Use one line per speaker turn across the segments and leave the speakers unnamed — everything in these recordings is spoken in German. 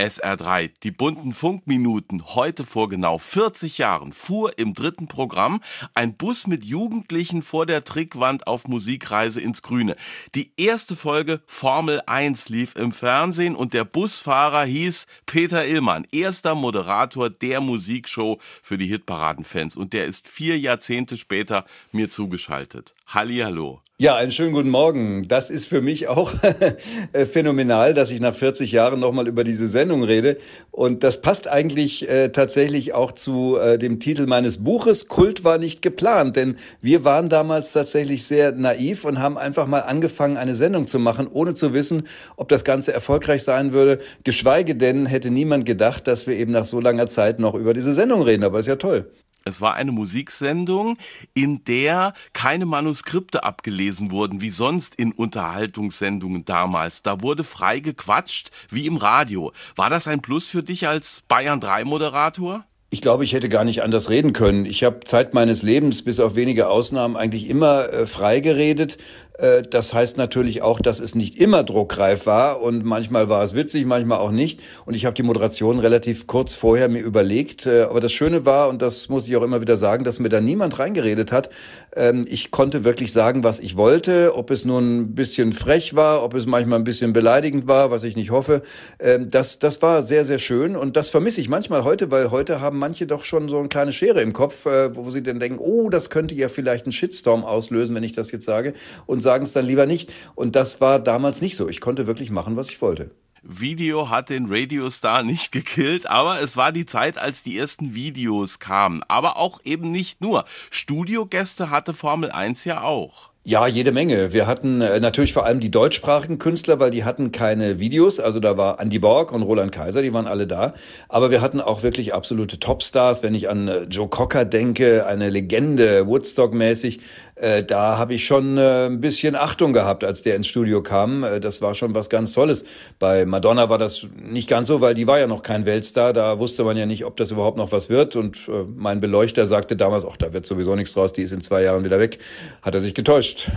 SR3, die bunten Funkminuten, heute vor genau 40 Jahren fuhr im dritten Programm ein Bus mit Jugendlichen vor der Trickwand auf Musikreise ins Grüne. Die erste Folge Formel 1 lief im Fernsehen und der Busfahrer hieß Peter Illmann, erster Moderator der Musikshow für die Hitparadenfans und der ist vier Jahrzehnte später mir zugeschaltet. Hallihallo.
Ja, einen schönen guten Morgen. Das ist für mich auch äh, phänomenal, dass ich nach 40 Jahren nochmal über diese Sendung rede. Und das passt eigentlich äh, tatsächlich auch zu äh, dem Titel meines Buches. Kult war nicht geplant, denn wir waren damals tatsächlich sehr naiv und haben einfach mal angefangen, eine Sendung zu machen, ohne zu wissen, ob das Ganze erfolgreich sein würde. Geschweige denn hätte niemand gedacht, dass wir eben nach so langer Zeit noch über diese Sendung reden. Aber ist ja toll. Es war eine
Musiksendung, in der keine Manuskripte abgelesen wurden, wie sonst in Unterhaltungssendungen damals. Da wurde frei gequatscht, wie im Radio. War das ein Plus für dich als Bayern 3 Moderator?
Ich glaube, ich hätte gar nicht anders reden können. Ich habe Zeit meines Lebens bis auf wenige Ausnahmen eigentlich immer äh, frei geredet. Äh, das heißt natürlich auch, dass es nicht immer druckreif war und manchmal war es witzig, manchmal auch nicht. Und ich habe die Moderation relativ kurz vorher mir überlegt. Äh, aber das Schöne war, und das muss ich auch immer wieder sagen, dass mir da niemand reingeredet hat. Ähm, ich konnte wirklich sagen, was ich wollte, ob es nun ein bisschen frech war, ob es manchmal ein bisschen beleidigend war, was ich nicht hoffe. Ähm, das, das war sehr, sehr schön und das vermisse ich manchmal heute, weil heute haben manche doch schon so eine kleine Schere im Kopf, äh, wo sie dann denken, oh, das könnte ja vielleicht einen Shitstorm auslösen, wenn ich das jetzt sage. Und sagen es dann lieber nicht. Und das war damals nicht so. Ich konnte wirklich machen, was ich wollte.
Video hat den Radiostar nicht gekillt, aber es war die Zeit, als die ersten Videos kamen. Aber auch eben
nicht nur. Studiogäste hatte Formel 1 ja auch. Ja, jede Menge. Wir hatten äh, natürlich vor allem die deutschsprachigen Künstler, weil die hatten keine Videos. Also da war Andy Borg und Roland Kaiser, die waren alle da. Aber wir hatten auch wirklich absolute Topstars. Wenn ich an äh, Joe Cocker denke, eine Legende, Woodstock-mäßig, äh, da habe ich schon äh, ein bisschen Achtung gehabt, als der ins Studio kam. Äh, das war schon was ganz Tolles. Bei Madonna war das nicht ganz so, weil die war ja noch kein Weltstar. Da wusste man ja nicht, ob das überhaupt noch was wird. Und äh, mein Beleuchter sagte damals, ach, da wird sowieso nichts draus, die ist in zwei Jahren wieder weg. Hat er sich getäuscht.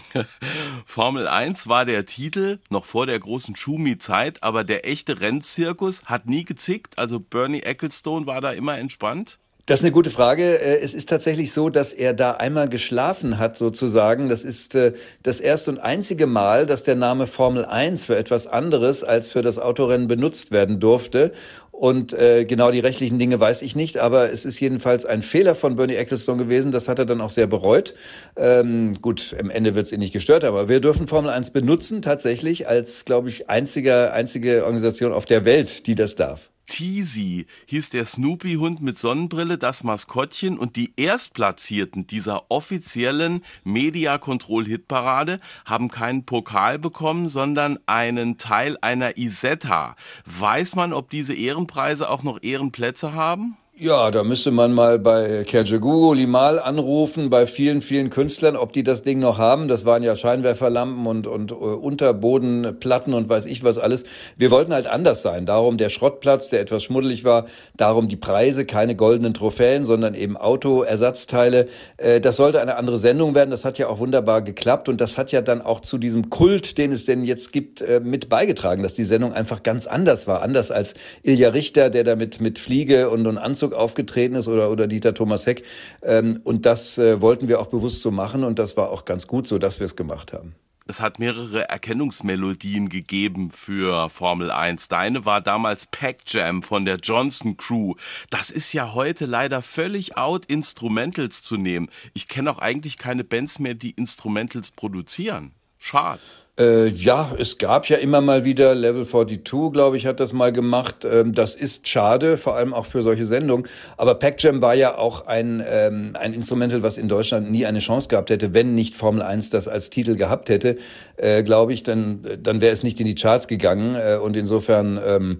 Formel 1 war der Titel noch vor der großen Schumi-Zeit, aber der echte
Rennzirkus hat nie gezickt. Also Bernie Ecclestone war da immer entspannt. Das ist eine gute Frage. Äh, es ist tatsächlich so, dass er da einmal geschlafen hat, sozusagen. Das ist äh, das erste und einzige Mal, dass der Name Formel 1 für etwas anderes als für das Autorennen benutzt werden durfte. Und äh, genau die rechtlichen Dinge weiß ich nicht, aber es ist jedenfalls ein Fehler von Bernie Ecclestone gewesen. Das hat er dann auch sehr bereut. Ähm, gut, am Ende wird es ihn nicht gestört, aber wir dürfen Formel 1 benutzen tatsächlich als, glaube ich, einziger, einzige Organisation auf der Welt, die das darf.
Teasy hieß der Snoopy-Hund mit Sonnenbrille, das Maskottchen und die Erstplatzierten dieser offiziellen Media Control Hitparade haben keinen Pokal bekommen, sondern einen Teil einer Isetta. Weiß man, ob diese Ehrenpreise auch noch Ehrenplätze haben?
Ja, da müsste man mal bei Kerjeguro Limal anrufen, bei vielen, vielen Künstlern, ob die das Ding noch haben. Das waren ja Scheinwerferlampen und, und äh, Unterbodenplatten und weiß ich was alles. Wir wollten halt anders sein. Darum der Schrottplatz, der etwas schmuddelig war. Darum die Preise, keine goldenen Trophäen, sondern eben Autoersatzteile. Äh, das sollte eine andere Sendung werden. Das hat ja auch wunderbar geklappt. Und das hat ja dann auch zu diesem Kult, den es denn jetzt gibt, äh, mit beigetragen, dass die Sendung einfach ganz anders war. Anders als Ilja Richter, der damit mit, mit Fliege und, und Anzug Herzog aufgetreten ist oder, oder Dieter Thomas Heck. Ähm, und das äh, wollten wir auch bewusst so machen und das war auch ganz gut so, dass wir es gemacht haben.
Es hat mehrere Erkennungsmelodien gegeben für Formel 1. Deine war damals Pack Jam von der Johnson Crew. Das ist ja heute leider völlig out, Instrumentals zu nehmen. Ich kenne auch eigentlich keine Bands mehr, die Instrumentals produzieren.
Schade. Äh, ja, es gab ja immer mal wieder Level 42, glaube ich, hat das mal gemacht. Ähm, das ist schade, vor allem auch für solche Sendungen. Aber Pack Jam war ja auch ein, ähm, ein Instrumental, was in Deutschland nie eine Chance gehabt hätte, wenn nicht Formel 1 das als Titel gehabt hätte, äh, glaube ich, dann, dann wäre es nicht in die Charts gegangen. Äh, und insofern, ähm,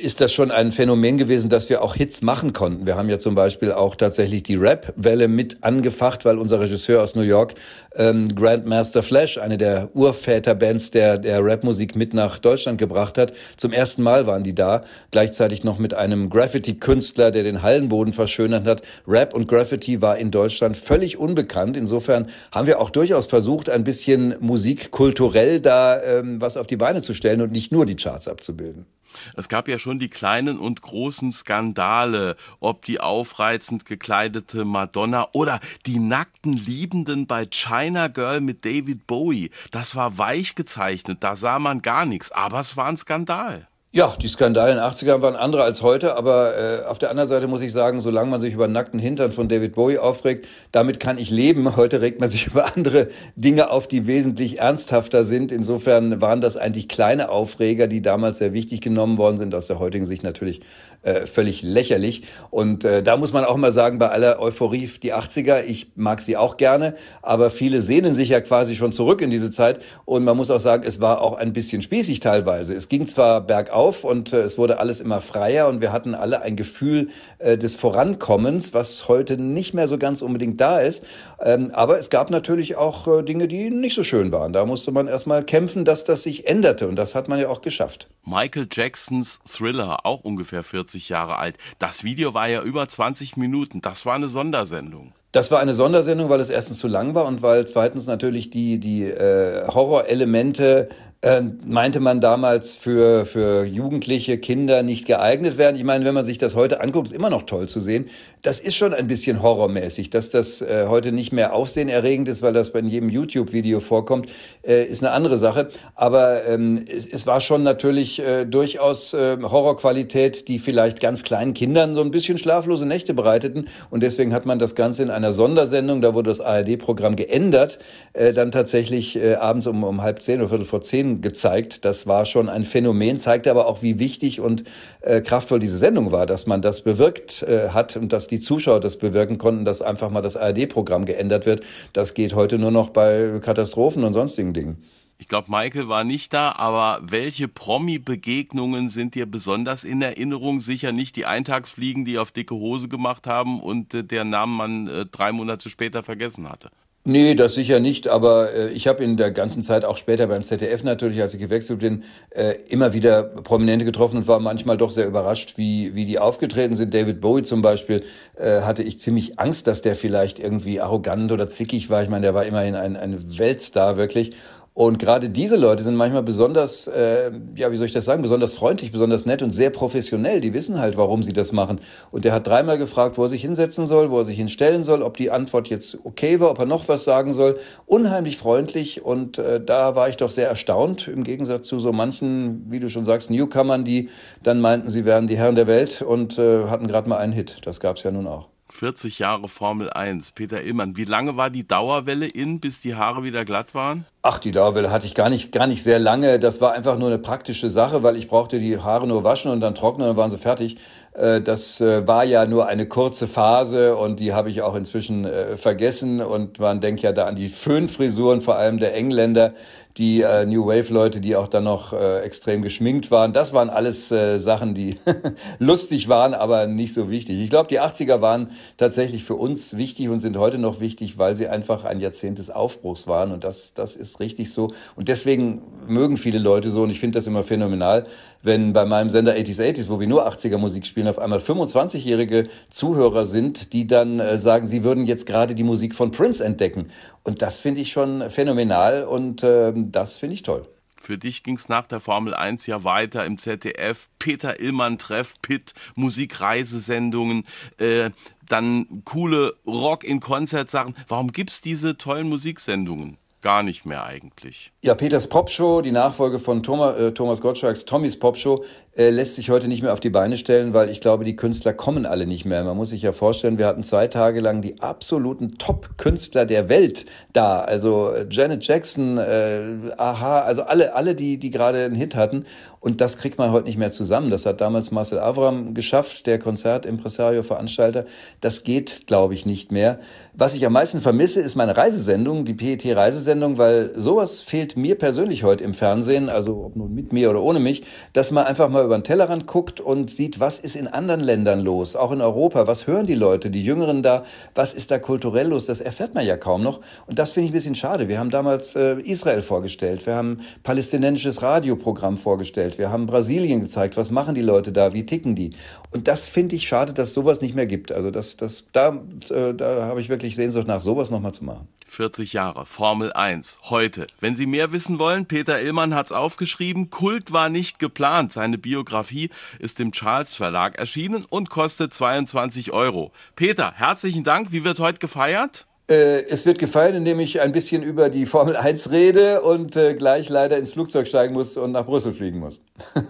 ist das schon ein Phänomen gewesen, dass wir auch Hits machen konnten. Wir haben ja zum Beispiel auch tatsächlich die Rap-Welle mit angefacht, weil unser Regisseur aus New York ähm, Grandmaster Flash, eine der Urväterbands der, der Rap-Musik, mit nach Deutschland gebracht hat. Zum ersten Mal waren die da, gleichzeitig noch mit einem Graffiti-Künstler, der den Hallenboden verschönert hat. Rap und Graffiti war in Deutschland völlig unbekannt. Insofern haben wir auch durchaus versucht, ein bisschen musikkulturell da ähm, was auf die Beine zu stellen und nicht nur die Charts abzubilden.
Es gab ja schon die kleinen und großen Skandale, ob die aufreizend gekleidete Madonna oder die nackten Liebenden bei China Girl mit David Bowie. Das war weich gezeichnet, da sah man gar nichts, aber es war ein Skandal. Ja, die
Skandale in den 80ern waren andere als heute, aber äh, auf der anderen Seite muss ich sagen, solange man sich über nackten Hintern von David Bowie aufregt, damit kann ich leben. Heute regt man sich über andere Dinge auf, die wesentlich ernsthafter sind. Insofern waren das eigentlich kleine Aufreger, die damals sehr wichtig genommen worden sind, aus der heutigen Sicht natürlich äh, völlig lächerlich. Und äh, da muss man auch mal sagen, bei aller Euphorie die 80er, ich mag sie auch gerne, aber viele sehnen sich ja quasi schon zurück in diese Zeit. Und man muss auch sagen, es war auch ein bisschen spießig teilweise. Es ging zwar bergauf, auf und äh, es wurde alles immer freier und wir hatten alle ein Gefühl äh, des Vorankommens, was heute nicht mehr so ganz unbedingt da ist. Ähm, aber es gab natürlich auch äh, Dinge, die nicht so schön waren. Da musste man erstmal kämpfen, dass das sich änderte und das hat man ja auch geschafft.
Michael Jacksons Thriller, auch ungefähr 40 Jahre alt. Das Video war ja über 20 Minuten. Das war eine
Sondersendung. Das war eine Sondersendung, weil es erstens zu lang war und weil zweitens natürlich die, die äh, Horrorelemente, äh, meinte man damals, für, für jugendliche Kinder nicht geeignet wären. Ich meine, wenn man sich das heute anguckt, ist immer noch toll zu sehen. Das ist schon ein bisschen horrormäßig. Dass das äh, heute nicht mehr aufsehenerregend ist, weil das bei jedem YouTube-Video vorkommt, äh, ist eine andere Sache. Aber ähm, es, es war schon natürlich äh, durchaus äh, Horrorqualität, die vielleicht ganz kleinen Kindern so ein bisschen schlaflose Nächte bereiteten. Und deswegen hat man das Ganze in einer einer Sondersendung, da wurde das ARD-Programm geändert, äh, dann tatsächlich äh, abends um, um halb zehn oder viertel vor zehn gezeigt. Das war schon ein Phänomen, zeigte aber auch, wie wichtig und äh, kraftvoll diese Sendung war, dass man das bewirkt äh, hat und dass die Zuschauer das bewirken konnten, dass einfach mal das ARD-Programm geändert wird. Das geht heute nur noch bei Katastrophen und sonstigen Dingen.
Ich glaube, Michael war nicht da, aber welche Promi-Begegnungen sind dir besonders in Erinnerung? Sicher nicht die Eintagsfliegen, die auf dicke Hose gemacht haben und äh, deren Namen man äh, drei Monate später vergessen hatte.
Nee, das sicher nicht, aber äh, ich habe in der ganzen Zeit, auch später beim ZDF natürlich, als ich gewechselt bin, äh, immer wieder Prominente getroffen und war manchmal doch sehr überrascht, wie, wie die aufgetreten sind. David Bowie zum Beispiel äh, hatte ich ziemlich Angst, dass der vielleicht irgendwie arrogant oder zickig war. Ich meine, der war immerhin ein, ein Weltstar wirklich. Und gerade diese Leute sind manchmal besonders, äh, ja, wie soll ich das sagen, besonders freundlich, besonders nett und sehr professionell. Die wissen halt, warum sie das machen. Und der hat dreimal gefragt, wo er sich hinsetzen soll, wo er sich hinstellen soll, ob die Antwort jetzt okay war, ob er noch was sagen soll. Unheimlich freundlich und äh, da war ich doch sehr erstaunt, im Gegensatz zu so manchen, wie du schon sagst, Newcomern, die dann meinten, sie wären die Herren der Welt und äh, hatten gerade mal einen Hit. Das gab's ja nun auch.
40 Jahre Formel 1, Peter Illmann. Wie lange war die Dauerwelle in, bis die Haare wieder glatt waren? Ach,
die Dauerwelle hatte ich gar nicht, gar nicht sehr lange. Das war einfach nur eine praktische Sache, weil ich brauchte die Haare nur waschen und dann trocknen und dann waren sie fertig. Äh, das äh, war ja nur eine kurze Phase und die habe ich auch inzwischen äh, vergessen. Und man denkt ja da an die Föhnfrisuren, vor allem der Engländer, die New Wave-Leute, die auch dann noch extrem geschminkt waren. Das waren alles Sachen, die lustig waren, aber nicht so wichtig. Ich glaube, die 80er waren tatsächlich für uns wichtig und sind heute noch wichtig, weil sie einfach ein Jahrzehnt des Aufbruchs waren. Und das, das ist richtig so. Und deswegen mögen viele Leute so. Und ich finde das immer phänomenal, wenn bei meinem Sender 80s 80s, wo wir nur 80er Musik spielen, spielen, auf einmal 25-jährige Zuhörer sind, die dann äh, sagen, sie würden jetzt gerade die Musik von Prince entdecken. Und das finde ich schon phänomenal und äh, das finde ich toll.
Für dich ging es nach der Formel 1 ja weiter im ZDF. Peter Illmann Treff, Pit, Musikreisesendungen, äh, dann coole Rock in Konzertsachen. Warum gibt es diese tollen Musiksendungen? gar nicht mehr eigentlich.
Ja, Peters Popshow, die Nachfolge von Thomas, äh, Thomas Gottschalks Tommys Popshow, äh, lässt sich heute nicht mehr auf die Beine stellen, weil ich glaube, die Künstler kommen alle nicht mehr. Man muss sich ja vorstellen, wir hatten zwei Tage lang die absoluten Top-Künstler der Welt da. Also äh, Janet Jackson, äh, Aha, also alle, alle die, die gerade einen Hit hatten. Und das kriegt man heute nicht mehr zusammen. Das hat damals Marcel Avram geschafft, der Konzertimpresario, Veranstalter. Das geht, glaube ich, nicht mehr. Was ich am meisten vermisse, ist meine Reisesendung, die PET-Reisesendung. Sendung, weil sowas fehlt mir persönlich heute im Fernsehen, also ob nun mit mir oder ohne mich, dass man einfach mal über den Tellerrand guckt und sieht, was ist in anderen Ländern los, auch in Europa, was hören die Leute, die Jüngeren da, was ist da kulturell los, das erfährt man ja kaum noch. Und das finde ich ein bisschen schade. Wir haben damals äh, Israel vorgestellt, wir haben palästinensisches Radioprogramm vorgestellt, wir haben Brasilien gezeigt, was machen die Leute da, wie ticken die. Und das finde ich schade, dass sowas nicht mehr gibt. Also das, das, da, äh, da habe ich wirklich Sehnsucht nach, sowas nochmal zu machen.
40 Jahre Formel 1, heute. Wenn Sie mehr wissen wollen, Peter Illmann hat es aufgeschrieben, Kult war nicht geplant. Seine Biografie ist im Charles Verlag erschienen und kostet 22 Euro. Peter, herzlichen Dank.
Wie wird heute gefeiert? Äh, es wird gefeiert, indem ich ein bisschen über die Formel 1 rede und äh, gleich leider ins Flugzeug steigen muss und nach Brüssel fliegen muss.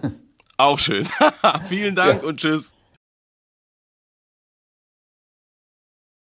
Auch schön.
Vielen Dank ja. und tschüss.